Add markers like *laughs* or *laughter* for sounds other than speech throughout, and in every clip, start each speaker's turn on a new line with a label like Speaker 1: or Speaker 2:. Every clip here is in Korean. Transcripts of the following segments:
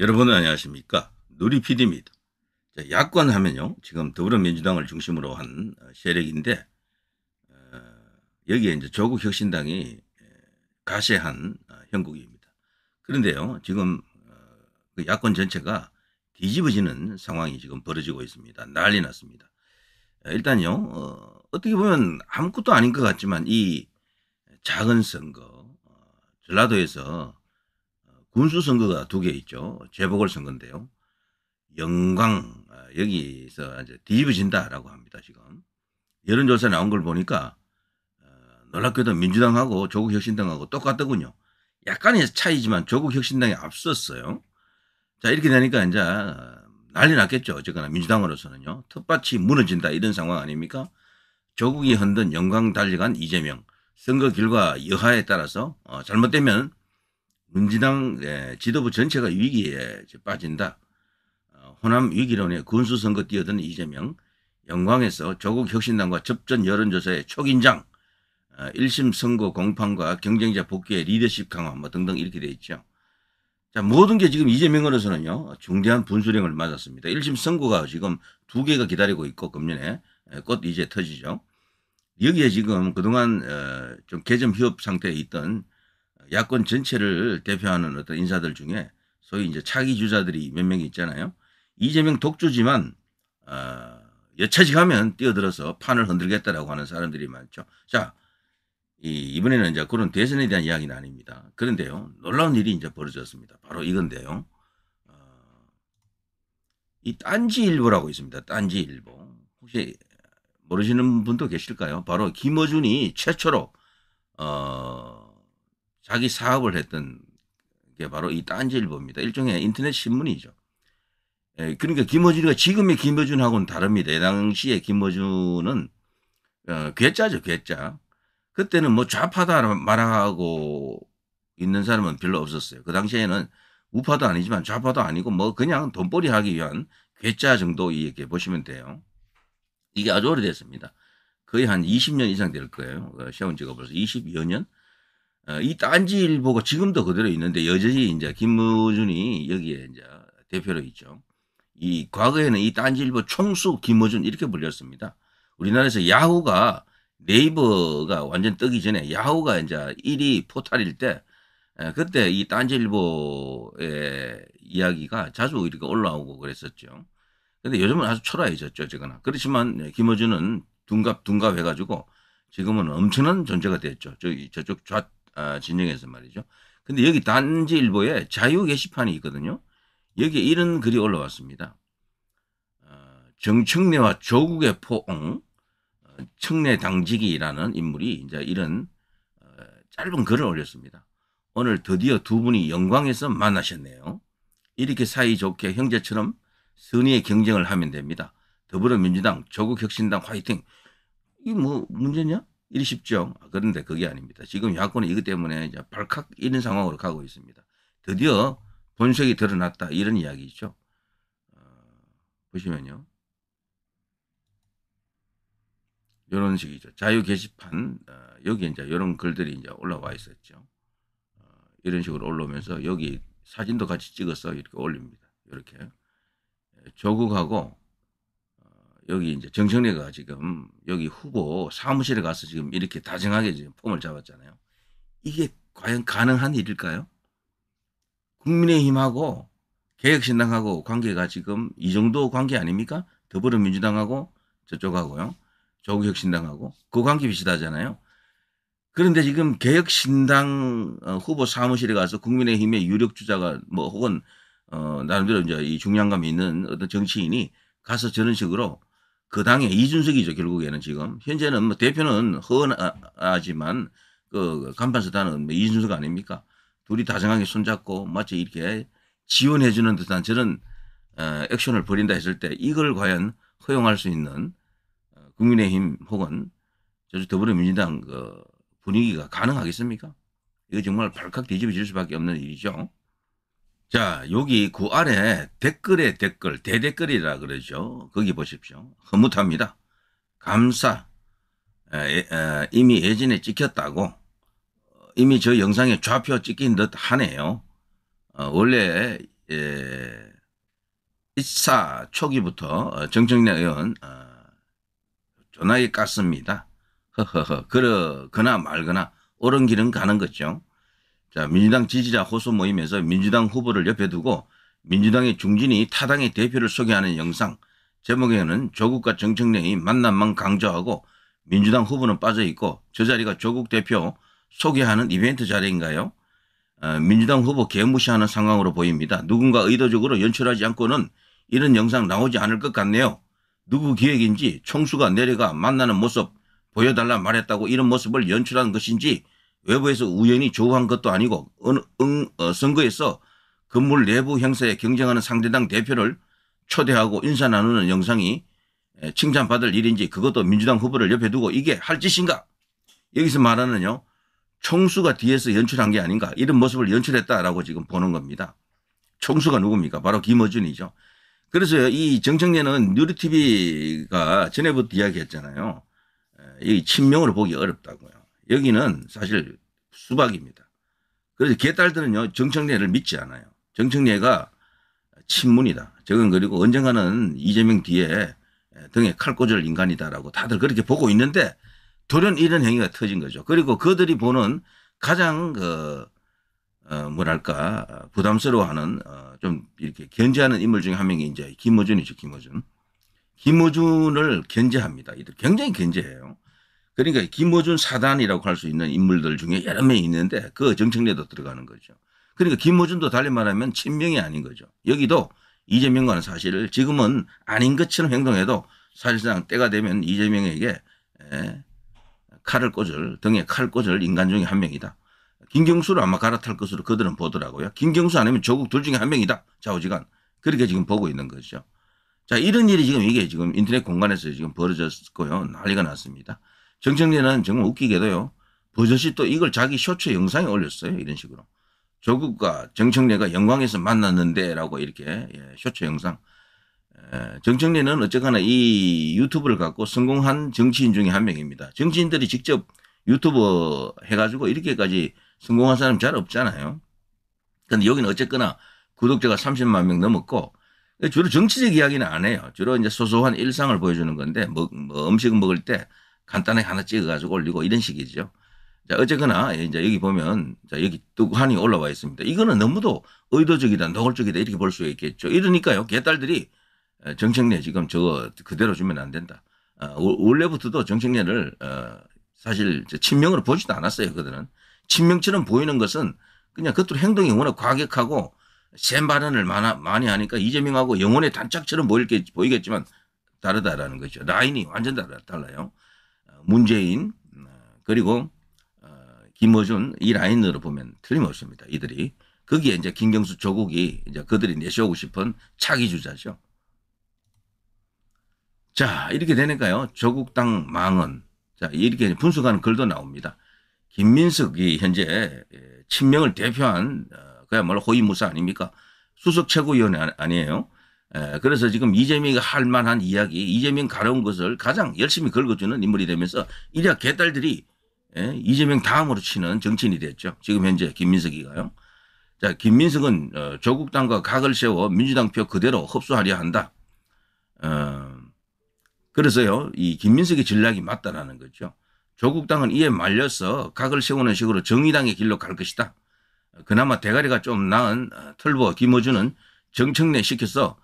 Speaker 1: 여러분은 안녕하십니까 누리PD입니다. 야권 하면요 지금 더불어민주당을 중심으로 한 어, 세력인데 어, 여기에 이제 조국혁신당이 가세한 어, 형국입니다. 그런데요 지금 그 야권 전체가 뒤집어지는 상황이 지금 벌어지고 있습니다. 난리 났습니다. 일단요 어떻게 보면 아무것도 아닌 것 같지만 이 작은 선거 전라도에서 군수 선거가 두 개 있죠. 재보궐 선거인데요. 영광 아, 여기서 이제 뒤집어진다라고 합니다. 지금 여론조사 나온 걸 보니까 어, 놀랍게도 민주당하고 조국혁신당하고 똑같더군요. 약간의 차이지만 조국혁신당이 앞섰어요. 자 이렇게 되니까 이제 어, 난리 났겠죠. 어쨌거나 민주당으로서는요. 텃밭이 무너진다 이런 상황 아닙니까? 조국이 흔든 영광 달리간 이재명 선거 결과 여하에 따라서 어, 잘못되면 문진당 예, 지도부 전체가 위기에 빠진다. 어, 호남 위기론에 군수선거 뛰어드 이재명 영광에서 조국 혁신당과 접전 여론조사의 초긴장 어, 1심 선거 공판과 경쟁자 복귀의 리더십 강화 뭐 등등 이렇게 돼 있죠. 자 모든 게 지금 이재명으로서는요 중대한 분수령을 맞았습니다. 1심 선고가 지금 두 개가 기다리고 있고 금년에 꽃 예, 이제 터지죠. 여기에 지금 그동안 어, 좀 개점 휴업 상태에 있던 야권 전체를 대표하는 어떤 인사들 중에 소위 이제 차기 주자들이 몇 명이 있잖아요. 이재명 독주지만 어, 여차지가면 뛰어들어서 판을 흔들겠다라고 하는 사람들이 많죠. 자, 이, 이번에는 이제 그런 대선에 대한 이야기는 아닙니다. 그런데요, 놀라운 일이 이제 벌어졌습니다. 바로 이건데요. 어, 이 딴지일보라고 있습니다. 딴지일보. 혹시 모르시는 분도 계실까요? 바로 김어준이 최초로 어, 자기 사업을 했던 게 바로 이 딴지일보입니다. 일종의 인터넷 신문이죠. 예, 그러니까 김어준이가 지금의 김어준하고는 다릅니다. 당시에 김어준은 어, 괴짜죠, 괴짜. 그때는 뭐 좌파다 말하고 있는 사람은 별로 없었어요. 그 당시에는 우파도 아니지만 좌파도 아니고 뭐 그냥 돈벌이 하기 위한 괴짜 정도 이렇게 보시면 돼요. 이게 아주 오래됐습니다. 거의 한 20년 이상 될 거예요. 세운 어, 지가 벌써 22년 어, 이 딴지일보가 지금도 그대로 있는데 여전히 이제 김어준이 여기에 이제 대표로 있죠. 이 과거에는 이 딴지일보 총수 김어준 이렇게 불렸습니다. 우리나라에서 야후가 네이버가 완전 뜨기 전에 야후가 이제 1위 포탈일 때 그때 이 딴지일보의 이야기가 자주 이렇게 올라오고 그랬었죠. 근데 요즘은 아주 초라해졌죠, 지거나. 그렇지만 김호준은 둔갑 둔갑 해가지고 지금은 엄청난 존재가 됐죠. 저, 저쪽 좌, 아, 진영에서 말이죠. 근데 여기 단지 일보에 자유 게시판이 있거든요. 여기에 이런 글이 올라왔습니다. 어, 정청래와 조국의 포옹, 어, 청래 당직이라는 인물이 이제 이런 어, 짧은 글을 올렸습니다. 오늘 드디어 두 분이 영광에서 만나셨네요. 이렇게 사이좋게 형제처럼 선의의 경쟁을 하면 됩니다. 더불어민주당, 조국혁신당 화이팅. 이 뭐 문제냐? 이리 쉽죠? 아, 그런데 그게 아닙니다. 지금 야권이 이것 때문에 이제 발칵 이런 상황으로 가고 있습니다. 드디어 본색이 드러났다 이런 이야기죠. 어, 보시면요. 이런 식이죠. 자유 게시판 어, 여기 이제 이런 글들이 이제 올라와 있었죠. 어, 이런 식으로 올라오면서 여기 사진도 같이 찍어서 이렇게 올립니다. 이렇게 예, 조국하고 여기 이제 정청래가 지금 여기 후보 사무실에 가서 지금 이렇게 다정하게 지금 폼을 잡았잖아요. 이게 과연 가능한 일일까요? 국민의힘하고 개혁신당하고 관계가 지금 이 정도 관계 아닙니까? 더불어민주당하고 저쪽하고요. 조국혁신당하고 그 관계 비슷하잖아요. 그런데 지금 개혁신당 어, 후보 사무실에 가서 국민의힘의 유력 주자가 뭐 혹은 어 나름대로 이제 이 중량감 있는 어떤 정치인이 가서 저런 식으로 그당의 이준석이죠 결국에는 지금 현재는 뭐 대표는 허은하지만 그간판스단은뭐 이준석 아닙니까? 둘이 다정하게 손잡고 마치 이렇게 지원해주는 듯한 저런 어, 액션을 벌인다 했을 때 이걸 과연 허용할 수 있는 어, 국민의힘 혹은 저주 더불어민주당 그 분위기가 가능하겠습니까? 이거 정말 발칵 뒤집어질 수밖에 없는 일이죠. 자, 여기 그 아래 댓글에 댓글, 대댓글이라 그러죠. 거기 보십시오. 흐뭇합니다. 감사. 에, 에, 이미 예전에 찍혔다고. 이미 저 영상에 좌표 찍힌 듯 하네요. 어, 원래 예, 입사 초기부터 어, 정청래 의원 어, 전화기 깠습니다. 허허허 그러 거나 말거나 옳은 길은 가는 거죠. 자, 민주당 지지자 호소 모임에서 민주당 후보를 옆에 두고 민주당의 중진이 타당의 대표를 소개하는 영상 제목에는 조국과 정청래이 만남만 강조하고 민주당 후보는 빠져있고 저 자리가 조국 대표 소개하는 이벤트 자리인가요? 어, 민주당 후보 개무시하는 상황으로 보입니다. 누군가 의도적으로 연출하지 않고는 이런 영상 나오지 않을 것 같네요. 누구 기획인지 총수가 내려가 만나는 모습 보여달라 말했다고 이런 모습을 연출한 것인지 외부에서 우연히 조우한 것도 아니고 어느, 응, 어, 선거에서 건물 내부 행사에 경쟁하는 상대당 대표를 초대하고 인사 나누는 영상이 칭찬받을 일인지 그것도 민주당 후보를 옆에 두고 이게 할 짓인가? 여기서 말하는요. 총수가 뒤에서 연출한 게 아닌가 이런 모습을 연출했다라고 지금 보는 겁니다. 총수가 누굽니까? 바로 김어준이죠. 그래서 이 정청래는 뉴리TV가 전에부터 이야기했잖아요. 이 친명으로 보기 어렵다고요. 여기는 사실 수박입니다. 그래서 개딸들은요 정청래를 믿지 않아요. 정청래가 친문이다. 저건 그리고 언젠가는 이재명 뒤에 등에 칼 꽂을 인간이다라고 다들 그렇게 보고 있는데 돌연 이런 행위가 터진 거죠. 그리고 그들이 보는 가장 그 어, 뭐랄까 부담스러워하는 어, 좀 이렇게 견제하는 인물 중에 한 명이 이제 김어준이죠. 김어준. 김어준을 견제합니다. 이들 굉장히 견제해요. 그러니까 김어준 사단이라고 할 수 있는 인물들 중에 여러 명이 있는데 그 정책내도 들어가는 거죠. 그러니까 김어준도 달리 말하면 친명이 아닌 거죠. 여기도 이재명과는 사실 지금은 아닌 것처럼 행동해도 사실상 때가 되면 이재명에게 예, 칼을 꽂을 등에 칼 꽂을 인간 중에 한 명이다. 김경수를 아마 갈아탈 것으로 그들은 보더라고요. 김경수 아니면 조국 둘 중에 한 명이다. 좌우지간 그렇게 지금 보고 있는 것죠자 이런 일이 지금 이게 지금 인터넷 공간에서 지금 벌어졌고요. 난리가 났습니다. 정청래는 정말 웃기게도요. 버젓이 또 이걸 자기 쇼츠 영상에 올렸어요. 이런 식으로. 조국과 정청래가 영광에서 만났는데라고 이렇게 예, 쇼츠 영상. 정청래는 어쨌거나 이 유튜브를 갖고 성공한 정치인 중에 한 명입니다. 정치인들이 직접 유튜브 해가지고 이렇게까지 성공한 사람 잘 없잖아요. 근데 여기는 어쨌거나 구독자가 30만 명 넘었고 주로 정치적 이야기는 안 해요. 주로 이제 소소한 일상을 보여주는 건데 뭐, 뭐 음식 먹을 때 간단하게 하나 찍어가지고 올리고 이런 식이죠. 자, 어쨌거나 예, 이제 여기 보면 자, 여기 뚜관이 올라와 있습니다. 이거는 너무도 의도적이다, 노골적이다 이렇게 볼 수 있겠죠. 이러니까요. 개딸들이 어, 정책내 지금 저거 그대로 주면 안 된다. 어, 원래부터도 정책내를 어, 사실 친명으로 보지도 않았어요. 그들은 친명처럼 보이는 것은 그냥 그것 행동이 워낙 과격하고 센 발언을 많이 하니까 이재명하고 영혼의 단짝처럼 보이겠지만 다르다라는 거죠. 라인이 완전 달라요. 문재인 그리고 어, 김어준 이 라인으로 보면 틀림없습니다. 이들이 거기에 이제 김경수 조국이 이제 그들이 내세우고 싶은 차기 주자죠. 자 이렇게 되니까요. 조국당 망언 자 이렇게 분석하는 글도 나옵니다. 김민석이 현재 예, 친명을 대표한 어, 그야말로 호위무사 아닙니까? 수석 최고위원 아, 아니에요. 예, 그래서 지금 이재명이할 만한 이야기, 이재명 가려운 것을 가장 열심히 긁어주는 인물이 되면서 이리 개딸들이 예, 이재명 다음으로 치는 정치인이 됐죠. 지금 현재 김민석이가요. 자, 김민석은 어, 조국당과 각을 세워 민주당 표 그대로 흡수하려 한다. 어, 그래서요, 이 김민석의 전략이 맞다라는 거죠. 조국당은 이에 말려서 각을 세우는 식으로 정의당의 길로 갈 것이다. 그나마 대가리가 좀 나은 어, 털보 김호준은 정청래 시켜서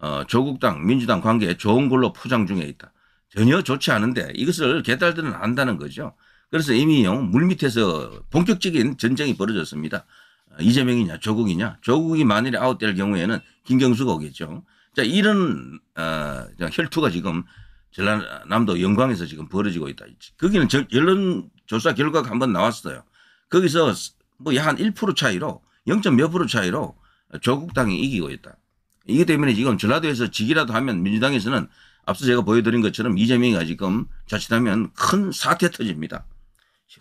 Speaker 1: 어, 조국당, 민주당 관계에 좋은 걸로 포장 중에 있다. 전혀 좋지 않은데 이것을 개딸들은 안다는 거죠. 그래서 이민영 물밑에서 본격적인 전쟁이 벌어졌습니다. 어, 이재명이냐 조국이냐 조국이 만일에 아웃될 경우에는 김경수가 오겠죠. 자 이런 어, 혈투가 지금 전라남도 영광에서 지금 벌어지고 있다. 거기는 저, 여론조사 결과가 한번 나왔어요. 거기서 뭐한 1% 차이로 0. 몇 프로 차이로 조국당이 이기고 있다. 이게 때문에 지금 전라도에서 지기라도 하면 민주당에서는 앞서 제가 보여드린 것처럼 이재명이가 지금 자칫하면 큰 사태 터집니다.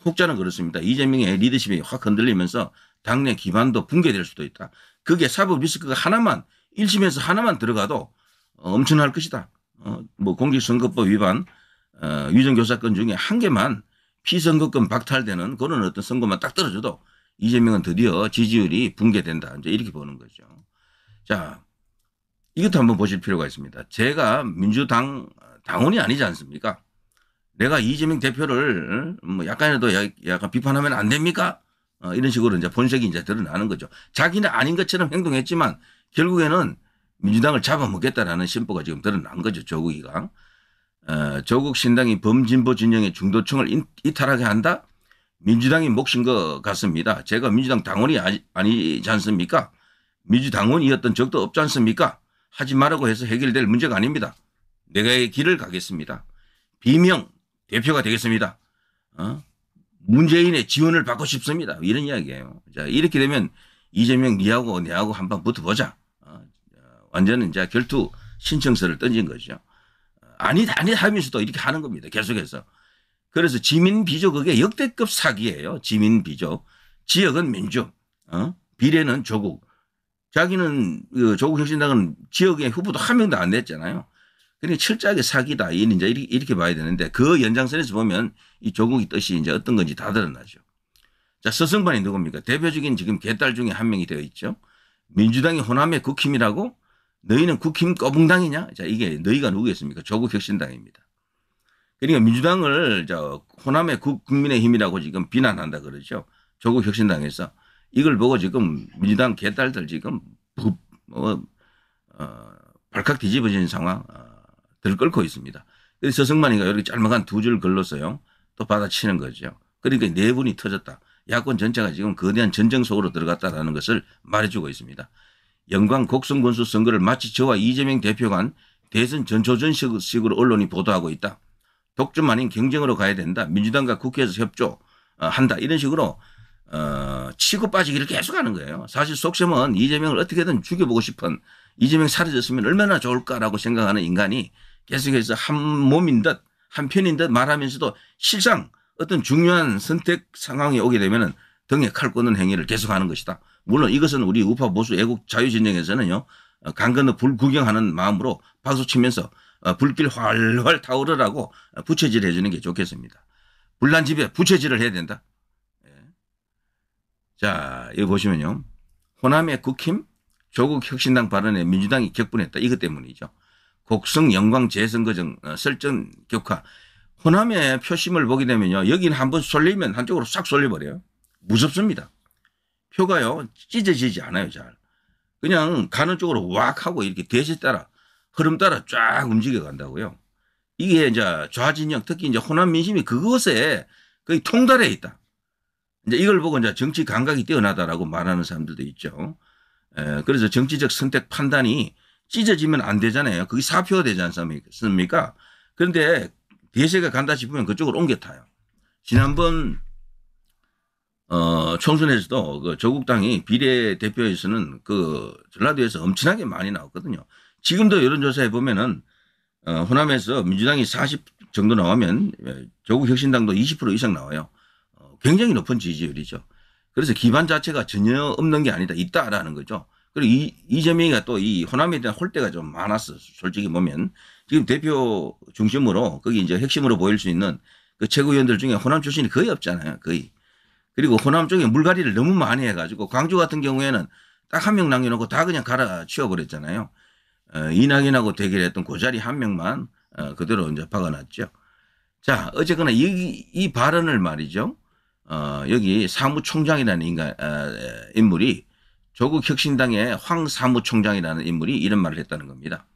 Speaker 1: 혹자는 그렇습니다. 이재명의 리더십이 확 흔들리면서 당내 기반도 붕괴될 수도 있다. 그게 사법 리스크가 하나만 일심에서 하나만 들어가도 엄청날 것이다. 어, 뭐 공직선거법 위반 어, 위정교사건 중에 한 개만 피선거권 박탈되는 그런 어떤 선거만 딱 떨어져도 이재명은 드디어 지지율이 붕괴된다. 이제 이렇게 보는 거죠. 자, 이것도 한번 보실 필요가 있습니다. 제가 민주당 당원이 아니지 않습니까? 내가 이재명 대표를 어, 뭐 약간이라도 약간 비판하면 안 됩니까? 어, 이런 식으로 이제 본색이 이제 드러나는 거죠. 자기는 아닌 것처럼 행동했지만 결국에는 민주당을 잡아먹겠다라는 심보가 지금 드러난 거죠. 조국이가. 어, 조국 신당이 범진보 진영의 중도층을 인, 이탈하게 한다? 민주당이 몫인 것 같습니다. 제가 민주당 당원이 아니, 아니지 않습니까? 민주당원이었던 적도 없지 않습니까? 하지 말라고 해서 해결될 문제가 아닙니다. 내가의 길을 가겠습니다. 비명 대표가 되겠습니다. 어? 문재인의 지원을 받고 싶습니다. 이런 이야기예요. 자 이렇게 되면 이재명 니하고 내하고 한 번 붙어보자. 어, 완전히 이제 결투 신청서를 던진 거죠. 아니다 아니다 하면서도 이렇게 하는 겁니다. 계속해서. 그래서 지민 비조 그게 역대급 사기예요. 지민 비조. 지역은 민주, 어? 비례는 조국. 자기는 그 조국 혁신당은 지역에 후보도 한 명도 안 냈잖아요. 그러니 철저하게 사기다. 이제 이렇게, 이렇게 봐야 되는데 그 연장선에서 보면 이 조국이 뜻이 이제 어떤 건지 다 드러나죠. 자, 서승반이 누굽니까? 대표적인 지금 개딸 중에 한 명이 되어 있죠. 민주당이 호남의 국힘이라고 너희는 국힘 꺼붕당이냐? 자, 이게 너희가 누구겠습니까? 조국 혁신당입니다. 그러니까 민주당을 저 호남의 국민의 힘이라고 지금 비난한다 그러죠. 조국 혁신당에서. 이걸 보고 지금 민주당 개딸들 지금 부, 어, 어, 발칵 뒤집어진 상황을 끌고 어, 있습니다. 그래서 저승만이가 이렇게 짤막한 두 줄 글로써요. 또 받아치는 거죠. 그러니까 내분이 네 터졌다. 야권 전체가 지금 거대한 전쟁 속으로 들어갔다라는 것을 말해주고 있습니다. 영광 곡성군수 선거를 마치 저와 이재명 대표 간 대선 전초전식으로 언론이 보도하고 있다. 독주만인 경쟁으로 가야 된다. 민주당과 국회에서 협조한다. 어, 이런 식으로 어, 치고 빠지기를 계속하는 거예요. 사실 속셈은 이재명을 어떻게든 죽여보고 싶은 이재명 사라졌으면 얼마나 좋을까라고 생각하는 인간이 계속해서 한 몸인 듯 한 편인 듯 말하면서도 실상 어떤 중요한 선택 상황이 오게 되면은 등에 칼 꽂는 행위를 계속하는 것이다. 물론 이것은 우리 우파 보수 애국 자유진영에서는요 어, 강 건너 불 구경하는 마음으로 박수 치면서 어, 불길 활활 타오르라고 부채질 해주는 게 좋겠습니다. 불난 집에 부채질을 해야 된다. 자, 여기 보시면요. 호남의 국힘, 조국 혁신당 발언에 민주당이 격분했다. 이것 때문이죠. 곡성 영광 재선 거정 어, 설정 격화. 호남의 표심을 보게 되면요. 여긴 한 번 쏠리면 한쪽으로 싹 쏠려버려요. 무섭습니다. 표가요. 찢어지지 않아요. 잘. 그냥 가는 쪽으로 왁 하고 이렇게 대세 따라 흐름 따라 쫙 움직여 간다고요. 이게 이제 좌진영 특히 이제 호남 민심이 그것에 거의 통달해 있다. 이제 이걸 보고 이제 정치 감각이 뛰어나다라고 말하는 사람들도 있죠. 에, 그래서 정치적 선택 판단이 찢어지면 안 되잖아요. 그게 사표 되지 않습니까? 그런데 대세가 간다 싶으면 그쪽으로 옮겨 타요. 지난번 어, 총선에서도 그 조국당이 비례대표에서는 그 전라도에서 엄청나게 많이 나왔거든요. 지금도 여론조사에 보면은 어, 호남에서 민주당이 40 정도 나오면 예, 조국혁신당도 20% 이상 나와요. 굉장히 높은 지지율이죠. 그래서 기반 자체가 전혀 없는 게 아니다. 있다라는 거죠. 그리고 이, 이재명이가 또 이 호남에 대한 홀대가 좀 많았어. 솔직히 보면. 지금 대표 중심으로 거기 이제 핵심으로 보일 수 있는 그 최고위원들 중에 호남 출신이 거의 없잖아요. 거의. 그리고 호남 쪽에 물갈이를 너무 많이 해가지고 광주 같은 경우에는 딱 한 명 남겨놓고 다 그냥 갈아 치워버렸잖아요. 어, 이낙연하고 대결했던 그 자리 한 명만 어, 그대로 이제 박아놨죠. 자, 어쨌거나 이, 이 발언을 말이죠. 어, 여기 사무총장이라는 인간 어, 인물이 조국 혁신당의 황 사무총장이라는 인물이 이런 말을 했다는 겁니다.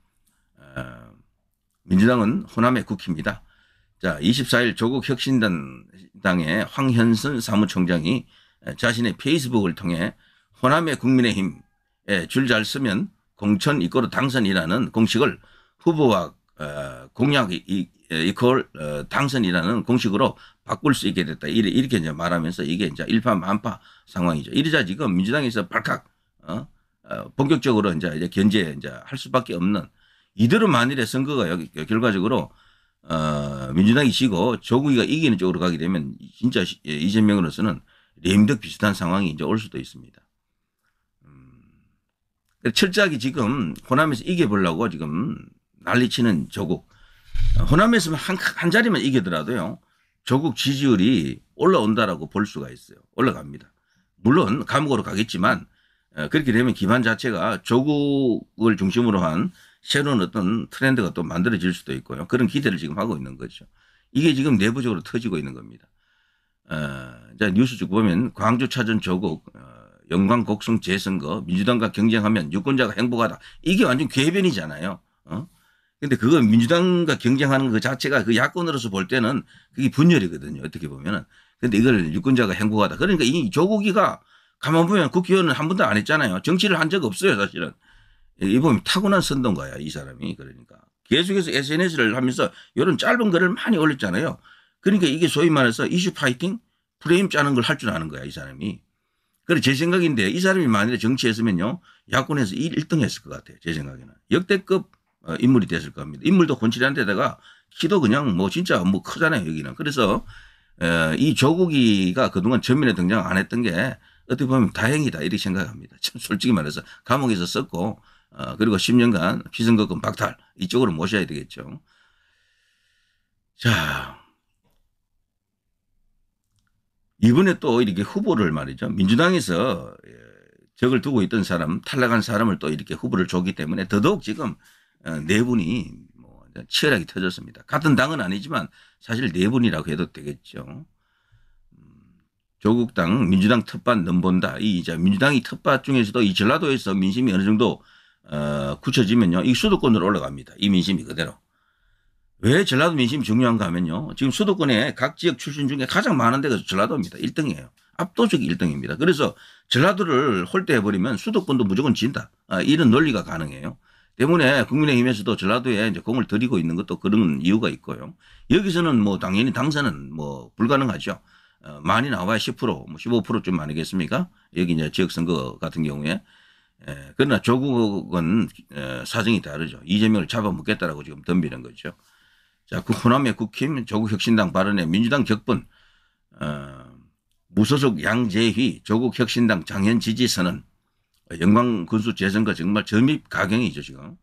Speaker 1: 어, 민주당은 호남의 국힘이다. 자, 24일 조국 혁신당의 황현순 사무총장이 자신의 페이스북을 통해 호남의 국민의힘에 줄 잘 쓰면 공천 이거로 당선이라는 공식을 후보와 어, 공약 예, 이퀄 어, 당선이라는 공식으로 바꿀 수 있게 됐다. 이렇게 이제 말하면서 이게 이제 일파만파 상황이죠. 이러자 지금 민주당에서 발칵 어? 어, 본격적으로 이제 이제 견제 이제 할 수밖에 없는 이대로 만일의 선거가 여기 결과적으로 어, 민주당이 지고 조국이가 이기는 쪽으로 가게 되면 진짜 예, 이재명으로서는 레임덕 비슷한 상황이 이제 올 수도 있습니다. 음. 철저하게 지금 호남에서 이겨보려고 지금 난리치는 조국. 호남에서 한, 한 자리만 이기더라도요. 조국 지지율이 올라온다라고 볼 수가 있어요. 올라갑니다. 물론 감옥으로 가겠지만 어, 그렇게 되면 기반 자체가 조국을 중심으로 한 새로운 어떤 트렌드가 또 만들어질 수도 있고요. 그런 기대를 지금 하고 있는 거죠. 이게 지금 내부적으로 터지고 있는 겁니다. 어, 자, 뉴스 쭉 보면 광주 차전 조국, 어, 영광 곡성 재선거, 민주당과 경쟁하면 유권자가 행복하다. 이게 완전 궤변이잖아요. 어? 근데 그거 민주당과 경쟁하는 그 자체가 그 야권으로서 볼 때는 그게 분열이거든요. 어떻게 보면은. 근데 이걸 유권자가 행복하다. 그러니까 이 조국이가 가만 보면 국회의원은 한 번도 안 했잖아요. 정치를 한 적 없어요, 사실은. 이 보면 타고난 선동가야, 이 사람이. 그러니까. 계속해서 SNS를 하면서 이런 짧은 글을 많이 올렸잖아요. 그러니까 이게 소위 말해서 이슈 파이팅 프레임 짜는 걸 할 줄 아는 거야, 이 사람이. 그래, 제 생각인데 이 사람이 만약에 정치했으면요. 야권에서 1등 했을 것 같아요. 제 생각에는. 역대급 어, 인물이 됐을 겁니다. 인물도 곤칠한 데다가 키도 그냥 뭐 진짜 뭐 크잖아요 여기는. 그래서 어, 이 조국이가 그동안 전면에 등장 안 했던 게 어떻게 보면 다행이다 이렇게 생각합니다. *laughs* 참 솔직히 말해서 감옥에서 썼고 어, 그리고 10년간 피선거금 박탈 이쪽으로 모셔야 되겠죠. 자 이번에 또 이렇게 후보를 말이죠. 민주당에서 예, 적을 두고 있던 사람 탈락한 사람을 또 이렇게 후보를 줬기 때문에 더더욱 지금 어, 네 분이 뭐 치열하게 터졌습니다. 같은 당은 아니지만 사실 네 분이라고 해도 되겠죠. 음, 조국당, 민주당 텃밭 넘본다. 이 이제 민주당이 텃밭 중에서도 이 전라도에서 민심이 어느 정도 어, 굳혀지면요. 이 수도권으로 올라갑니다. 이 민심이 그대로. 왜 전라도 민심이 중요한가 하면요. 지금 수도권에 각 지역 출신 중에 가장 많은 데가 전라도입니다. 1등이에요. 압도적 1등입니다. 그래서 전라도를 홀대해버리면 수도권도 무조건 진다. 아, 이런 논리가 가능해요. 때문에 국민의힘에서도 전라도에 이제 공을 들이고 있는 것도 그런 이유가 있고요. 여기서는 뭐 당연히 당선은 뭐 불가능하죠. 어, 많이 나와야 10%, 뭐 15%쯤 아니겠습니까? 여기 이제 지역선거 같은 경우에. 에, 예, 그러나 조국은 에, 어, 사정이 다르죠. 이재명을 잡아먹겠다라고 지금 덤비는 거죠. 자, 그 호남의 국힘, 조국혁신당 발언의 민주당 격분, 어, 무소속 양재희, 조국혁신당 장현 지지선언 영광 군수 재선과 정말 점입 가경이죠 지금.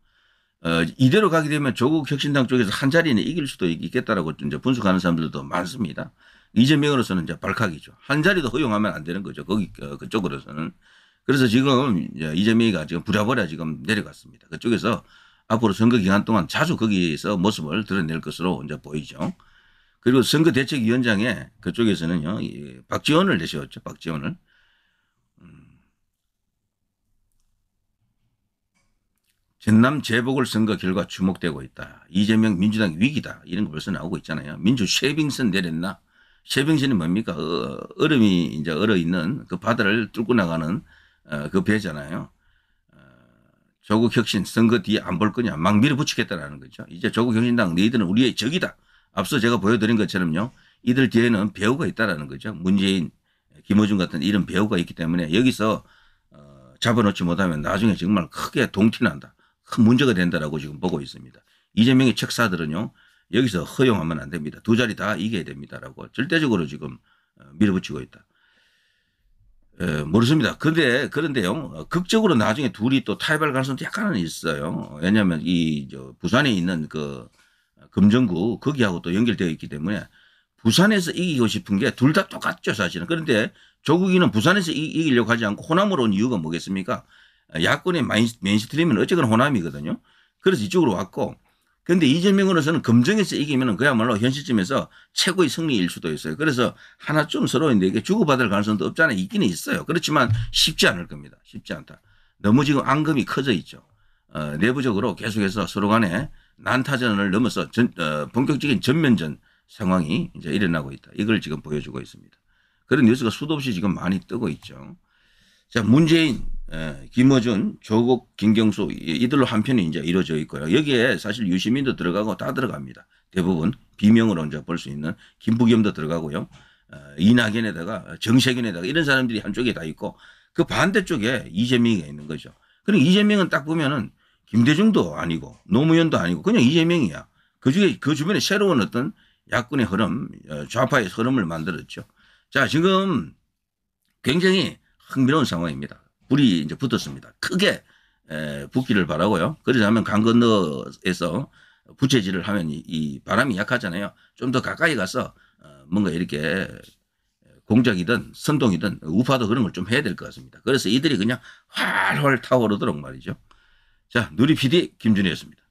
Speaker 1: 어, 이대로 가게 되면 조국 혁신당 쪽에서 한 자리는 이길 수도 있겠다라고 이제 분석하는 사람들도 많습니다. 이재명으로서는 이제 발칵이죠. 한 자리도 허용하면 안 되는 거죠. 거기 어, 그쪽으로서는. 그래서 지금 이재명이가 지금 부랴부랴 지금 내려갔습니다. 그쪽에서 앞으로 선거 기간 동안 자주 거기에서 모습을 드러낼 것으로 이제 보이죠. 그리고 선거대책위원장에 그쪽에서는요, 박지원을 내세웠죠. 박지원을. 전남 재보궐선거 결과 주목되고 있다. 이재명 민주당 위기다. 이런 거 벌써 나오고 있잖아요. 민주 쉐빙선 내렸나? 쉐빙선이 뭡니까? 어, 얼음이 이제 얼어 있는 그 바다를 뚫고 나가는 어, 그 배잖아요. 어, 조국 혁신 선거 뒤에 안 볼 거냐? 막 밀어붙이겠다라는 거죠. 이제 조국 혁신당 너희들은 우리의 적이다. 앞서 제가 보여드린 것처럼요. 이들 뒤에는 배우가 있다라는 거죠. 문재인, 김호중 같은 이런 배우가 있기 때문에 여기서 어, 잡아놓지 못하면 나중에 정말 크게 동티난다. 큰 문제가 된다라고 지금 보고 있습니다. 이재명의 책사들은요. 여기서 허용하면 안 됩니다. 두 자리 다 이겨야 됩니다라고 절대적으로 지금 어, 밀어붙이고 있다. 에, 모르습니다. 그런데 그런데요. 어, 극적으로 나중에 둘이 또 타협할 가능성도 약간은 있어요. 왜냐하면 이 부산에 있는 그 어, 금정구 거기하고 또 연결되어 있기 때문에 부산에서 이기고 싶은 게 둘 다 똑같죠 사실은. 그런데 조국이는 부산에서 이, 이기려고 하지 않고 호남으로 온 이유가 뭐겠습니까? 야권의 메인스트림은 어쨌거나 호남이거든요. 그래서 이쪽으로 왔고 그런데 이재명으로서는 검정에서 이기면 그야말로 현실점에서 최고의 승리일 수도 있어요. 그래서 하나쯤 서로 이게 주고받을 가능성도 없지 않아 있기는 있어요. 그렇지만 쉽지 않을 겁니다. 쉽지 않다. 너무 지금 앙금이 커져 있죠. 어, 내부적으로 계속해서 서로 간에 난타전을 넘어서 전, 어, 본격적인 전면전 상황이 이제 일어나고 있다. 이걸 지금 보여주고 있습니다. 그런 뉴스가 수도 없이 지금 많이 뜨고 있죠. 자, 문재인 예, 김어준, 조국, 김경수 이들로 한편이 이제 이루어져 있고요. 여기에 사실 유시민도 들어가고 다 들어갑니다. 대부분 비명으로 이제 볼수 있는 김부겸도 들어가고요. 어, 이낙연에다가 정세균에다가 이런 사람들이 한쪽에 다 있고 그 반대쪽에 이재명이 있는 거죠. 그럼 이재명은 딱 보면은 김대중도 아니고 노무현도 아니고 그냥 이재명이야. 그 중에 그 주변에 새로운 어떤 야권의 흐름, 어, 좌파의 흐름을 만들었죠. 자, 지금 굉장히 흥미로운 상황입니다. 불이 이제 붙었습니다. 크게 에, 붙기를 바라고요. 그러자면 강 건너에서 부채질을 하면 이, 이 바람이 약하잖아요. 좀 더 가까이 가서 어, 뭔가 이렇게 공작이든 선동이든 우파도 그런 걸 좀 해야 될 것 같습니다. 그래서 이들이 그냥 활활 타오르도록 말이죠. 자, 누리 PD 김준희였습니다.